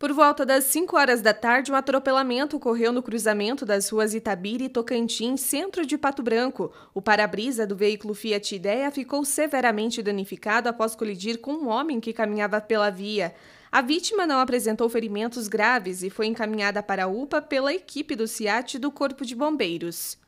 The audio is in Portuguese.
Por volta das 5 horas da tarde, um atropelamento ocorreu no cruzamento das ruas Itabira e Tocantins, centro de Pato Branco. O para-brisa do veículo Fiat Idea ficou severamente danificado após colidir com um homem que caminhava pela via. A vítima não apresentou ferimentos graves e foi encaminhada para a UPA pela equipe do CIAT do Corpo de Bombeiros.